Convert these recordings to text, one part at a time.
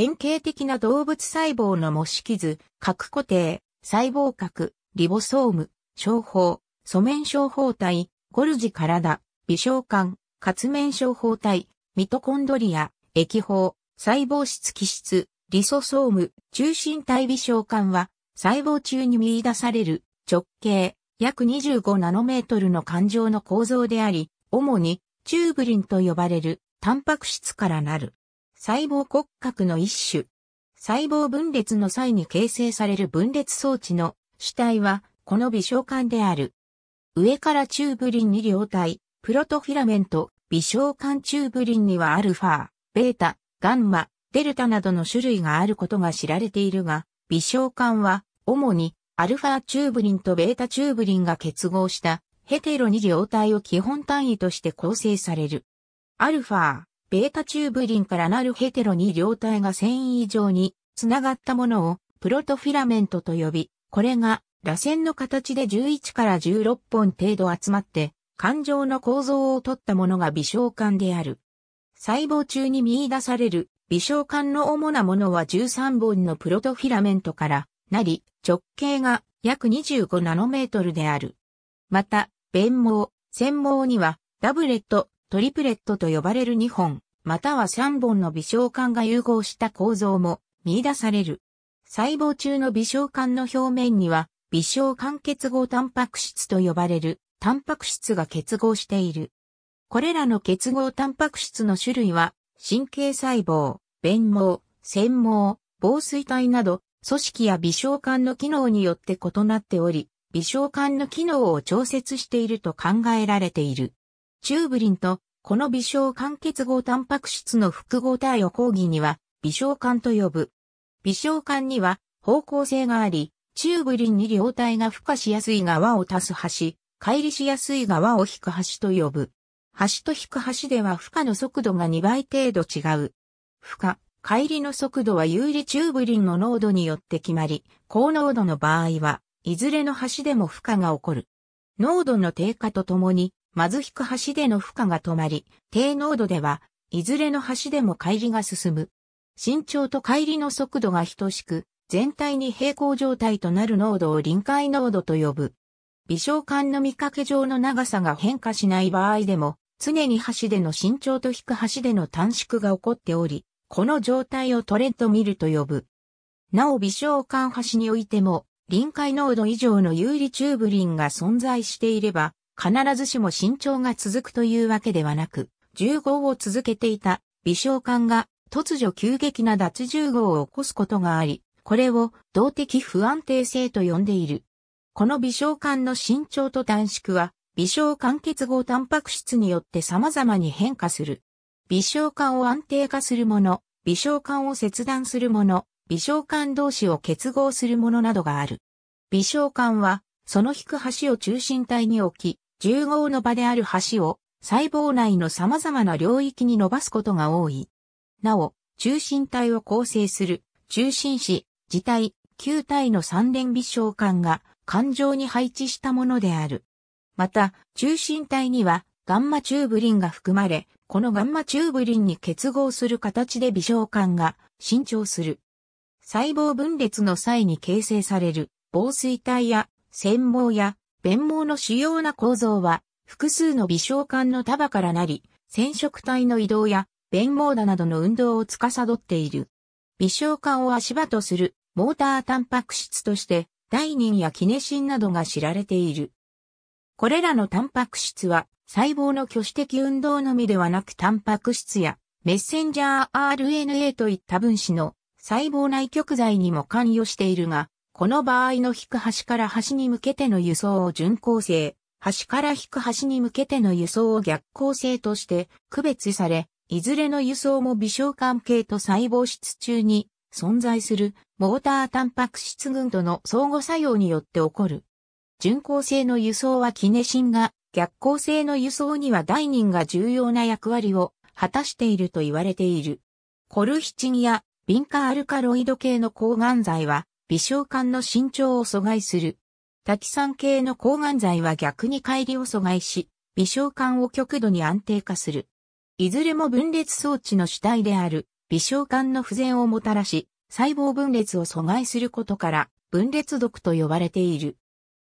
典型的な動物細胞の模式図、核固定、細胞核、リボソーム、小胞、素面小胞体、ゴルジ体、微小管、活面小胞体、ミトコンドリア、液胞、細胞質気質、リソソーム、中心体微小管は、細胞中に見出される直径約25ナノメートルの環状の構造であり、主にチューブリンと呼ばれるタンパク質からなる。細胞骨格の一種。細胞分裂の際に形成される分裂装置の主体は、この微小管である。上からチューブリンに両体、プロトフィラメント、微小管チューブリンにはアルファ、ベータ、ガンマ、デルタなどの種類があることが知られているが、微小管は、主に、アルファチューブリンとベータチューブリンが結合した、ヘテロに両体を基本単位として構成される。アルファ、ベータチューブリンからなるヘテロに両体が繊維状に繋がったものをプロトフィラメントと呼び、これが螺旋の形で11から16本程度集まって、環状の構造をとったものが微小管である。細胞中に見出される微小管の主なものは13本のプロトフィラメントからなり、直径が約25ナノメートルである。また、弁毛、繊毛にはダブレット、トリプレットと呼ばれる2本、または3本の微小管が融合した構造も見出される。細胞中の微小管の表面には、微小管結合タンパク質と呼ばれるタンパク質が結合している。これらの結合タンパク質の種類は、神経細胞、弁毛、繊毛、防水体など、組織や微小管の機能によって異なっており、微小管の機能を調節していると考えられている。チューブリンとこの微小間結合タンパク質の複合体を講義には微小間と呼ぶ。微小間には方向性があり、チューブリンに両体が孵化しやすい側を足す端、乖離しやすい側を引く端と呼ぶ。端と引く端では負荷の速度が2倍程度違う。負荷、乖離の速度は有利チューブリンの濃度によって決まり、高濃度の場合は、いずれの端でも負荷が起こる。濃度の低下とともに、まず引く橋での負荷が止まり、低濃度では、いずれの橋でも乖離が進む。身長と乖離の速度が等しく、全体に平行状態となる濃度を臨界濃度と呼ぶ。微小管の見かけ上の長さが変化しない場合でも、常に橋での身長と引く橋での短縮が起こっており、この状態をトレッドミルと呼ぶ。なお微小管橋においても、臨界濃度以上の有利チューブリンが存在していれば、必ずしも身長が続くというわけではなく、1合を続けていた微小管が突如急激な脱1合を起こすことがあり、これを動的不安定性と呼んでいる。この微小管の伸長と短縮は、微小管結合タンパク質によって様々に変化する。微小管を安定化するもの、微小管を切断するもの、微小管同士を結合するものなどがある。微小管は、その引く端を中心体に置き、重合の場である橋を細胞内の様々な領域に伸ばすことが多い。なお、中心体を構成する中心子、自体、球体の三連微小管が環状に配置したものである。また、中心体にはガンマチューブリンが含まれ、このガンマチューブリンに結合する形で微小管が伸長する。細胞分裂の際に形成される防水体や繊毛や弁網の主要な構造は、複数の微小管の束からなり、染色体の移動や、弁網だなどの運動を司っている。微小管を足場とする、モータータンパク質として、ダイニンやキネシンなどが知られている。これらのタンパク質は、細胞の挙手的運動のみではなくタンパク質や、メッセンジャー RNA といった分子の細胞内極剤にも関与しているが、この場合の引く端から端に向けての輸送を巡航性、端から引く端に向けての輸送を逆行性として区別され、いずれの輸送も微小関係と細胞質中に存在するモータータンパク質群との相互作用によって起こる。巡航性の輸送はキネシンが、逆行性の輸送には第二が重要な役割を果たしていると言われている。コルヒチンやビンカアルカロイド系の抗がん剤は微小管の伸長を阻害する。多気酸系の抗がん剤は逆に乖離を阻害し、微小管を極度に安定化する。いずれも分裂装置の主体である微小管の不全をもたらし、細胞分裂を阻害することから分裂毒と呼ばれている。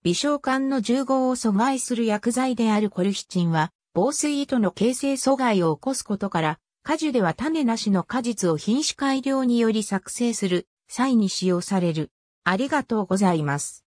微小管の重合を阻害する薬剤であるコルヒチンは、防水糸の形成阻害を起こすことから、果樹では種なしの果実を品種改良により作成する際に使用される。ありがとうございます。